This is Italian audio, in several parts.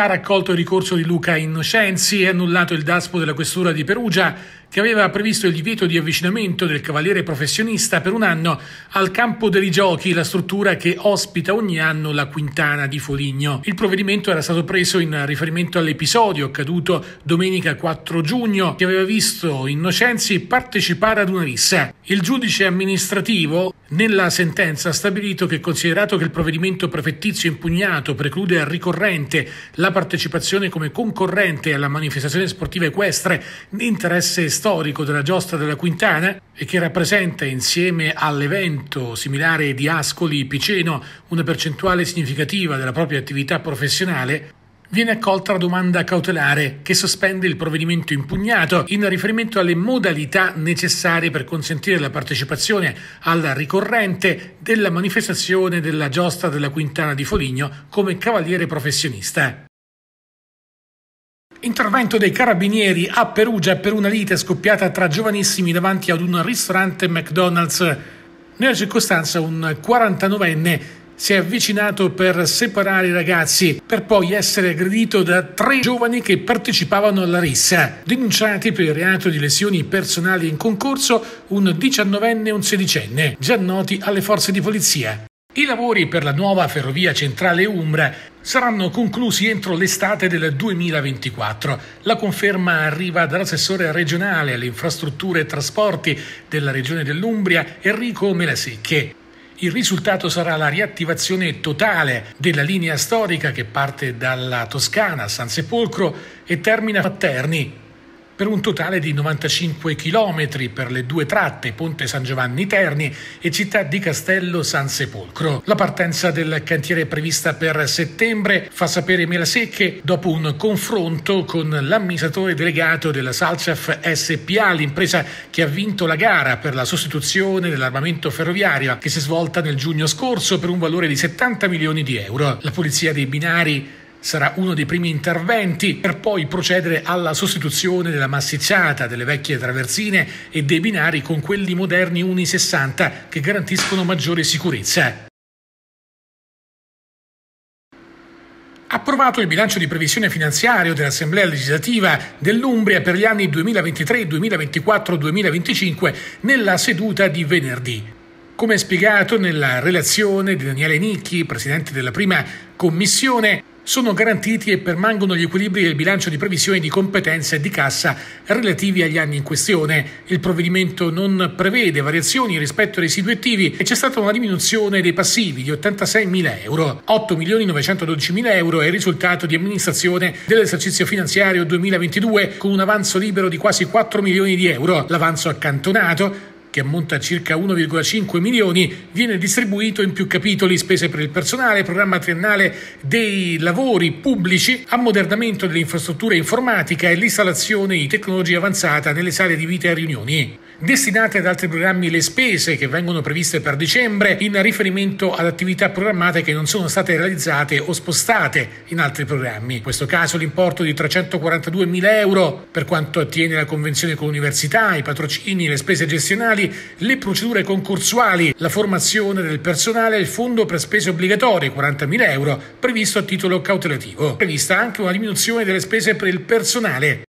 ha raccolto il ricorso di Luca Innocenzi e annullato il DASPO della Questura di Perugia che aveva previsto il divieto di avvicinamento del cavaliere professionista per un anno al campo dei giochi, la struttura che ospita ogni anno la Quintana di Foligno. Il provvedimento era stato preso in riferimento all'episodio accaduto domenica 4 giugno che aveva visto Innocenzi partecipare ad una rissa. Il giudice amministrativo nella sentenza ha stabilito che considerato che il provvedimento prefettizio impugnato preclude al ricorrente la partecipazione come concorrente alla manifestazione sportiva equestre di interesse storico storico della giostra della Quintana e che rappresenta insieme all'evento similare di Ascoli Piceno una percentuale significativa della propria attività professionale, viene accolta la domanda cautelare che sospende il provvedimento impugnato in riferimento alle modalità necessarie per consentire la partecipazione alla ricorrente della manifestazione della giostra della Quintana di Foligno come cavaliere professionista. Intervento dei carabinieri a Perugia per una lite scoppiata tra giovanissimi davanti ad un ristorante McDonald's. Nella circostanza un 49enne si è avvicinato per separare i ragazzi, per poi essere aggredito da tre giovani che partecipavano alla rissa. Denunciati per il reato di lesioni personali in concorso un 19enne e un 16enne, già noti alle forze di polizia. I lavori per la nuova ferrovia centrale Umbra saranno conclusi entro l'estate del 2024. La conferma arriva dall'assessore regionale alle infrastrutture e trasporti della regione dell'Umbria, Enrico Melasecche. Il risultato sarà la riattivazione totale della linea storica che parte dalla Toscana a San Sepolcro e termina a Terni, per un totale di 95 km per le due tratte Ponte San Giovanni Terni e Città di Castello San Sepolcro. La partenza del cantiere prevista per settembre, fa sapere Melasecche, dopo un confronto con l'amministratore delegato della Salcef SPA, l'impresa che ha vinto la gara per la sostituzione dell'armamento ferroviario che si è svolta nel giugno scorso per un valore di 70 milioni di euro. La pulizia dei binari sarà uno dei primi interventi per poi procedere alla sostituzione della massicciata delle vecchie traversine e dei binari con quelli moderni Uni60 che garantiscono maggiore sicurezza. approvato il bilancio di previsione finanziario dell'Assemblea legislativa dell'Umbria per gli anni 2023, 2024, 2025 nella seduta di venerdì. Come spiegato nella relazione di Daniele Nicchi, presidente della prima commissione, sono garantiti e permangono gli equilibri del bilancio di previsione di competenza e di cassa relativi agli anni in questione. Il provvedimento non prevede variazioni rispetto ai residui attivi e c'è stata una diminuzione dei passivi di 86.000 euro. 8.912.000 euro è il risultato di amministrazione dell'esercizio finanziario 2022 con un avanzo libero di quasi 4 milioni di euro. L'avanzo accantonato che ammonta a circa 1,5 milioni, viene distribuito in più capitoli spese per il personale, programma triennale dei lavori pubblici, ammodernamento delle infrastrutture informatica e l'installazione di tecnologia avanzata nelle sale di vita e riunioni. Destinate ad altri programmi le spese che vengono previste per dicembre in riferimento ad attività programmate che non sono state realizzate o spostate in altri programmi. In questo caso l'importo di 342.000 euro per quanto attiene la convenzione con l'università, i patrocini, le spese gestionali ambientali, le procedure concorsuali, la formazione del personale e il fondo per spese obbligatorie, 40.000 euro, previsto a titolo cautelativo. Prevista anche una diminuzione delle spese per il personale,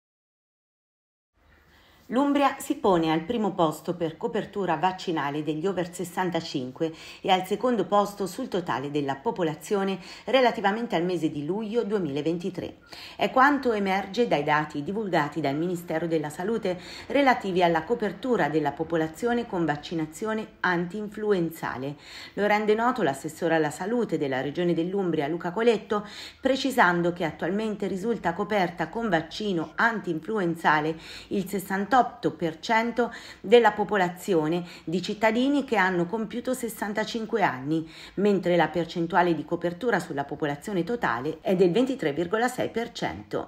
L'Umbria si pone al primo posto per copertura vaccinale degli over 65 e al secondo posto sul totale della popolazione relativamente al mese di luglio 2023. È quanto emerge dai dati divulgati dal Ministero della Salute relativi alla copertura della popolazione con vaccinazione anti-influenzale. Lo rende noto l'assessore alla salute della Regione dell'Umbria Luca Coletto, precisando che attualmente risulta coperta con vaccino anti-influenzale il 68 38% della popolazione di cittadini che hanno compiuto 65 anni, mentre la percentuale di copertura sulla popolazione totale è del 23,6%.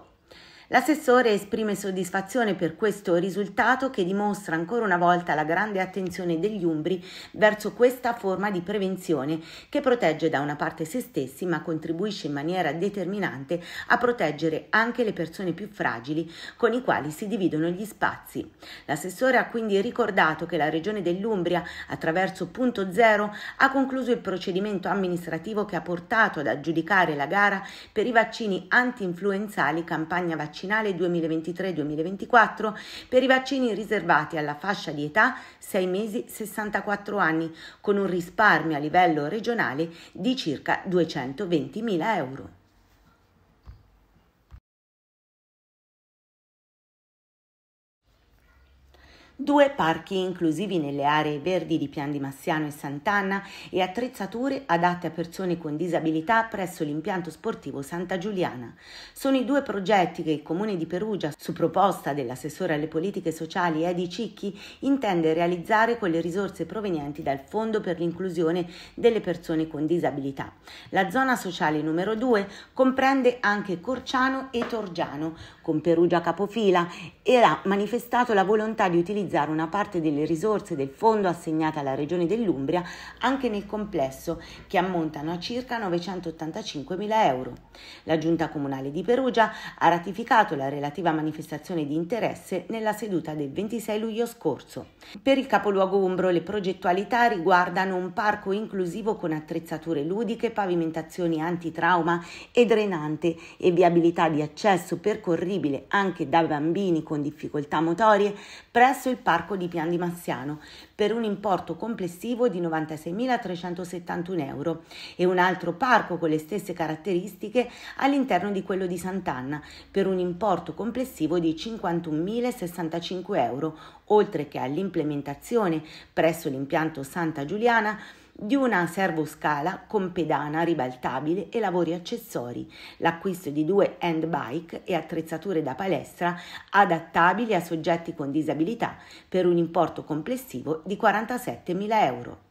L'assessore esprime soddisfazione per questo risultato che dimostra ancora una volta la grande attenzione degli umbri verso questa forma di prevenzione che protegge da una parte se stessi ma contribuisce in maniera determinante a proteggere anche le persone più fragili con i quali si dividono gli spazi. L'assessore ha quindi ricordato che la Regione dell'Umbria attraverso Punto Zero ha concluso il procedimento amministrativo che ha portato ad aggiudicare la gara per i vaccini anti-influenzali campagna vaccinale vaccinale 2023-2024 per i vaccini riservati alla fascia di età 6 mesi 64 anni, con un risparmio a livello regionale di circa 220.000 euro. due parchi inclusivi nelle aree verdi di Pian di Massiano e Sant'Anna e attrezzature adatte a persone con disabilità presso l'impianto sportivo Santa Giuliana. Sono i due progetti che il Comune di Perugia, su proposta dell'assessore alle politiche sociali Edi Cicchi, intende realizzare con le risorse provenienti dal Fondo per l'inclusione delle persone con disabilità. La zona sociale numero 2 comprende anche Corciano e Torgiano, con Perugia capofila, e ha manifestato la volontà di utilizzare utilizzare una parte delle risorse del fondo assegnate alla Regione dell'Umbria anche nel complesso, che ammontano a circa 985 mila euro. La Giunta Comunale di Perugia ha ratificato la relativa manifestazione di interesse nella seduta del 26 luglio scorso. Per il capoluogo umbro le progettualità riguardano un parco inclusivo con attrezzature ludiche, pavimentazioni antitrauma e drenante e viabilità di accesso percorribile anche da bambini con difficoltà motorie presso il parco di Pian di Massiano per un importo complessivo di 96.371 euro e un altro parco con le stesse caratteristiche all'interno di quello di Sant'Anna per un importo complessivo di 51.065 euro, oltre che all'implementazione presso l'impianto Santa Giuliana di una servoscala con pedana ribaltabile e lavori accessori, l'acquisto di due handbike e attrezzature da palestra adattabili a soggetti con disabilità per un importo complessivo di 47.000 euro.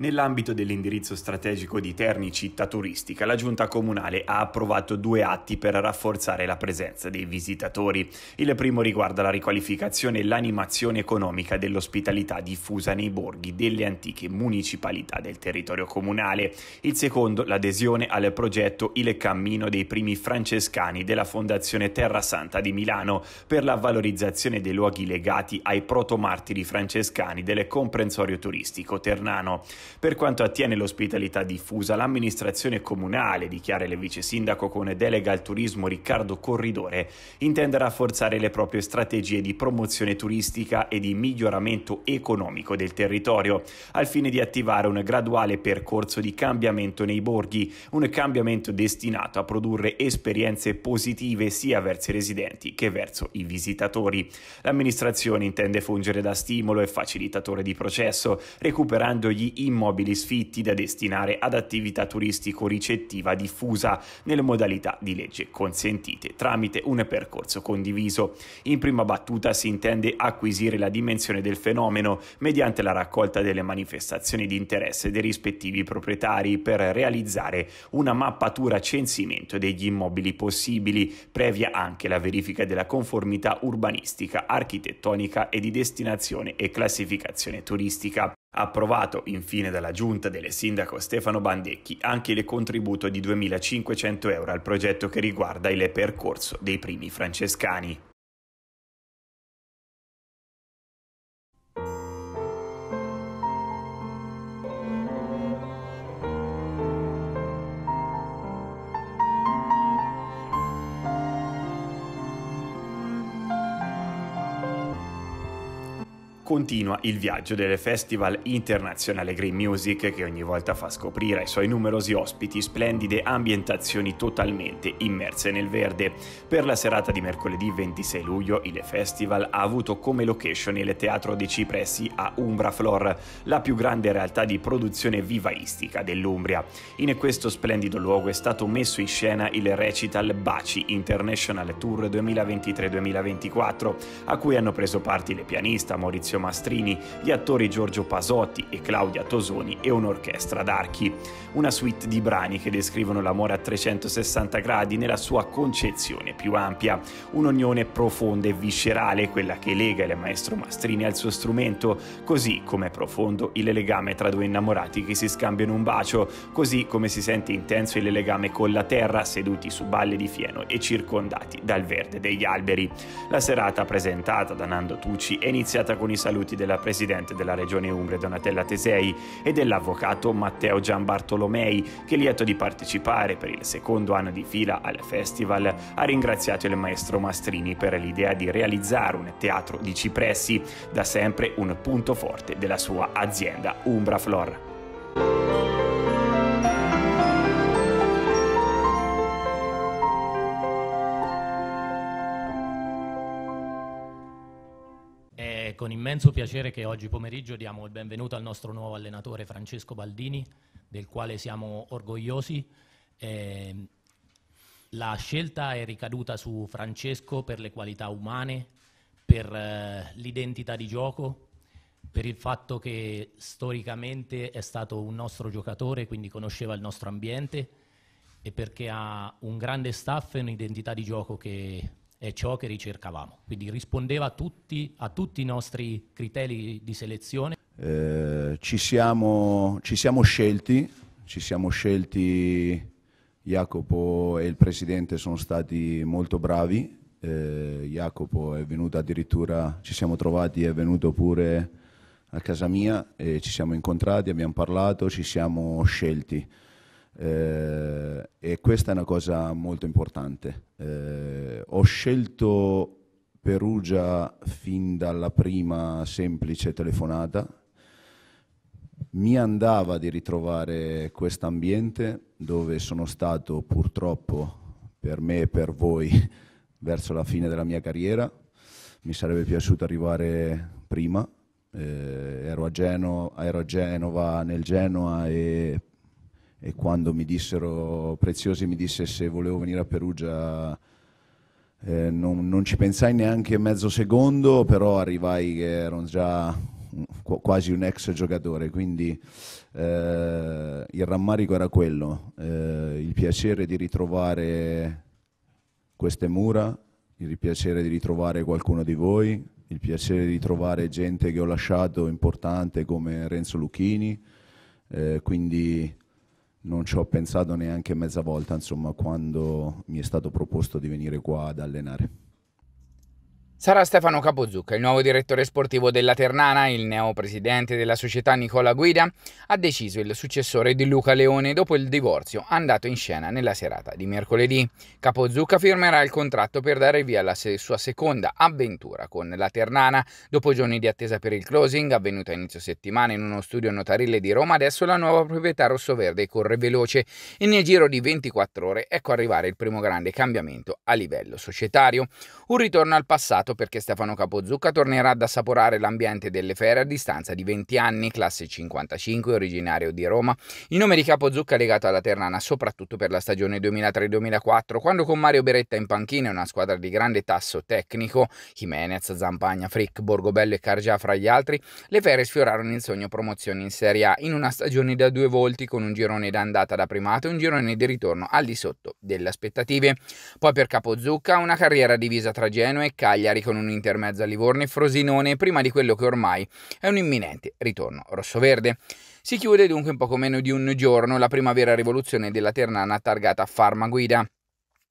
Nell'ambito dell'indirizzo strategico di Terni città turistica, la giunta comunale ha approvato due atti per rafforzare la presenza dei visitatori. Il primo riguarda la riqualificazione e l'animazione economica dell'ospitalità diffusa nei borghi delle antiche municipalità del territorio comunale. Il secondo l'adesione al progetto Il cammino dei primi francescani della Fondazione Terra Santa di Milano per la valorizzazione dei luoghi legati ai protomartiri francescani del comprensorio turistico ternano. Per quanto attiene l'ospitalità diffusa, l'amministrazione comunale, dichiara il vice sindaco con delega al turismo Riccardo Corridore, intende rafforzare le proprie strategie di promozione turistica e di miglioramento economico del territorio, al fine di attivare un graduale percorso di cambiamento nei borghi, un cambiamento destinato a produrre esperienze positive sia verso i residenti che verso i visitatori. L'amministrazione intende fungere da stimolo e facilitatore di processo, recuperando gli immobili immobili sfitti da destinare ad attività turistico-ricettiva diffusa nelle modalità di legge consentite tramite un percorso condiviso. In prima battuta si intende acquisire la dimensione del fenomeno mediante la raccolta delle manifestazioni di interesse dei rispettivi proprietari per realizzare una mappatura censimento degli immobili possibili, previa anche la verifica della conformità urbanistica, architettonica e di destinazione e classificazione turistica. Approvato infine dalla giunta del sindaco Stefano Bandecchi anche il contributo di 2.500 euro al progetto che riguarda il percorso dei primi francescani. continua il viaggio del Festival Internazionale Green Music che ogni volta fa scoprire ai suoi numerosi ospiti splendide ambientazioni totalmente immerse nel verde. Per la serata di mercoledì 26 luglio il Festival ha avuto come location il Teatro dei Cipressi a Umbraflor, la più grande realtà di produzione vivaistica dell'Umbria. In questo splendido luogo è stato messo in scena il recital Baci International Tour 2023-2024 a cui hanno preso parte le pianista Maurizio Mastrini, gli attori Giorgio Pasotti e Claudia Tosoni e un'orchestra d'archi. Una suite di brani che descrivono l'amore a 360 gradi nella sua concezione più ampia. Un'unione profonda e viscerale, quella che lega il maestro Mastrini al suo strumento, così come è profondo il legame tra due innamorati che si scambiano un bacio, così come si sente intenso il legame con la terra, seduti su balle di fieno e circondati dal verde degli alberi. La serata presentata da Nando Tucci è iniziata con i saluti saluti della Presidente della Regione Umbria Donatella Tesei e dell'Avvocato Matteo Gianbartolomei che lieto di partecipare per il secondo anno di fila al festival ha ringraziato il maestro Mastrini per l'idea di realizzare un teatro di cipressi, da sempre un punto forte della sua azienda Umbra Flor. con immenso piacere che oggi pomeriggio diamo il benvenuto al nostro nuovo allenatore Francesco Baldini, del quale siamo orgogliosi. Eh, la scelta è ricaduta su Francesco per le qualità umane, per eh, l'identità di gioco, per il fatto che storicamente è stato un nostro giocatore, quindi conosceva il nostro ambiente e perché ha un grande staff e un'identità di gioco che è ciò che ricercavamo. Quindi rispondeva a tutti, a tutti i nostri criteri di selezione. Eh, ci, siamo, ci, siamo, scelti, ci siamo scelti, Jacopo e il Presidente sono stati molto bravi, eh, Jacopo è venuto addirittura, ci siamo trovati, è venuto pure a casa mia e ci siamo incontrati, abbiamo parlato, ci siamo scelti. Eh, e questa è una cosa molto importante. Eh, ho scelto Perugia fin dalla prima semplice telefonata. Mi andava di ritrovare questo ambiente dove sono stato purtroppo per me e per voi verso la fine della mia carriera. Mi sarebbe piaciuto arrivare prima. Eh, ero, a Geno- ero a Genova, nel Genoa e e quando mi dissero, Preziosi mi disse se volevo venire a Perugia eh, non, non, ci pensai neanche mezzo secondo, però arrivai che ero già quasi un ex giocatore, quindi eh, il rammarico era quello, eh, il piacere di ritrovare queste mura, il piacere di ritrovare qualcuno di voi, il piacere di ritrovare gente che ho lasciato importante come Renzo Lucchini, eh, quindi non ci ho pensato neanche mezza volta, insomma, quando mi è stato proposto di venire qua ad allenare. Sarà Stefano Capozucca, il nuovo direttore sportivo della Ternana, il neo presidente della società Nicola Guida, ha deciso il successore di Luca Leone dopo il divorzio andato in scena nella serata di mercoledì. Capozucca firmerà il contratto per dare via alla sua seconda avventura con la Ternana. Dopo giorni di attesa per il closing, avvenuta inizio settimana in uno studio notarile di Roma, adesso la nuova proprietà rossoverde corre veloce e nel giro di 24 ore ecco arrivare il primo grande cambiamento a livello societario. Un ritorno al passato confermato perché Stefano Capozucca tornerà ad assaporare l'ambiente delle fere a distanza di 20 anni, classe 55, originario di Roma. Il nome di Capozucca è legato alla Ternana soprattutto per la stagione 2003-2004, quando con Mario Beretta in panchina e una squadra di grande tasso tecnico, Jimenez, Zampagna, Frick, Borgobello e Cargia fra gli altri, le fere sfiorarono il sogno promozione in Serie A in una stagione da due volti con un girone d'andata da primato e un girone di ritorno al di sotto delle aspettative. Poi per Capozucca una carriera divisa tra Genoa e Cagliari magari con un intermezzo a Livorno e Frosinone, prima di quello che ormai è un imminente ritorno rossoverde. Si chiude dunque in poco meno di un giorno la primavera rivoluzione della Ternana targata Farmaguida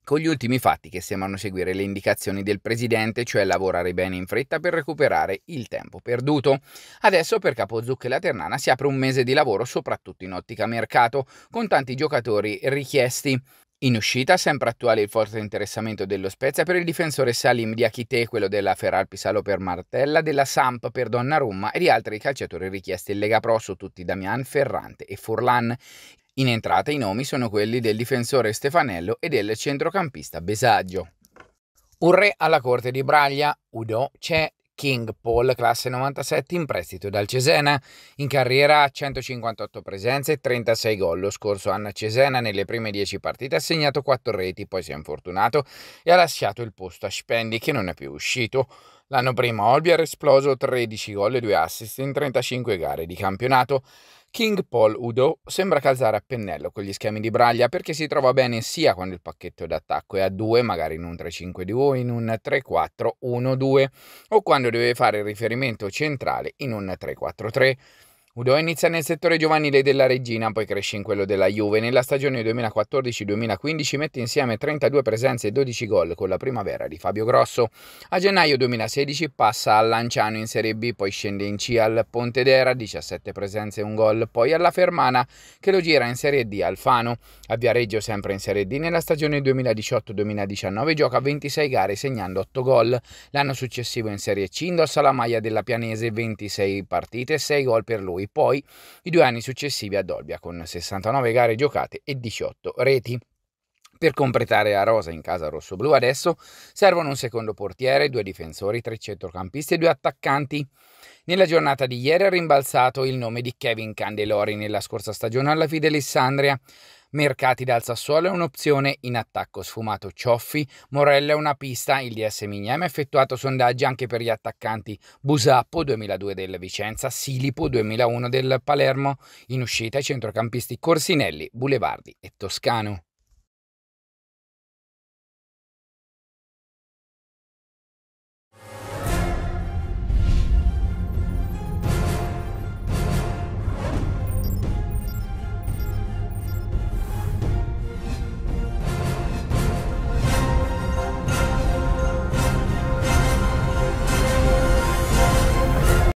con gli ultimi fatti che sembrano seguire le indicazioni del presidente, cioè lavorare bene in fretta per recuperare il tempo perduto. Adesso per Capozucca e la Ternana si apre un mese di lavoro soprattutto in ottica mercato, con tanti giocatori richiesti. In uscita sempre attuale il forte interessamento dello Spezia per il difensore Salim Diachite, quello della Ferrar Pisalo per Martella, della Samp per Donnarumma e di altri calciatori richiesti in Lega Pro su tutti Damian, Ferrante e Furlan. In entrata i nomi sono quelli del difensore Stefanello e del centrocampista Besaggio. Un re alla corte di Braglia, Udo, c'è King Paul, classe 97, in prestito dal Cesena. In carriera ha 158 presenze e 36 gol. Lo scorso anno a Cesena, nelle prime 10 partite, ha segnato 4 reti, poi si è infortunato e ha lasciato il posto a Spendi, che non è più uscito. L'anno prima Olbia ha esploso 13 gol e 2 assist in 35 gare di campionato. King Paul Udo sembra calzare a pennello con gli schemi di Braglia perché si trova bene sia quando il pacchetto d'attacco è a 2, magari in un 3-5-2 o in un 3-4-1-2, o quando deve fare riferimento centrale in un 3-4-3. Udo inizia nel settore giovanile della Regina, poi cresce in quello della Juve. Nella stagione 2014-2015 mette insieme 32 presenze e 12 gol con la primavera di Fabio Grosso. A gennaio 2016 passa al Lanciano in Serie B, poi scende in C al Pontedera, 17 presenze e un gol, poi alla Fermana che lo gira in Serie D al Fano. A Viareggio sempre in Serie D nella stagione 2018-2019 gioca 26 gare segnando 8 gol. L'anno successivo in Serie C indossa la maglia della Pianese 26 partite e 6 gol per lui poi i due anni successivi a Dolbia con 69 gare giocate e 18 reti. Per completare la rosa in casa rossoblu adesso servono un secondo portiere, due difensori, tre centrocampisti e due attaccanti. Nella giornata di ieri è rimbalzato il nome di Kevin Candelori nella scorsa stagione alla Fidelissandria. Mercati dal Sassuolo è un'opzione in attacco sfumato Cioffi, Morella è una pista, il DS Migname ha effettuato sondaggi anche per gli attaccanti Busappo 2002 del Vicenza, Silipo 2001 del Palermo, in uscita i centrocampisti Corsinelli, Bulevardi e Toscano.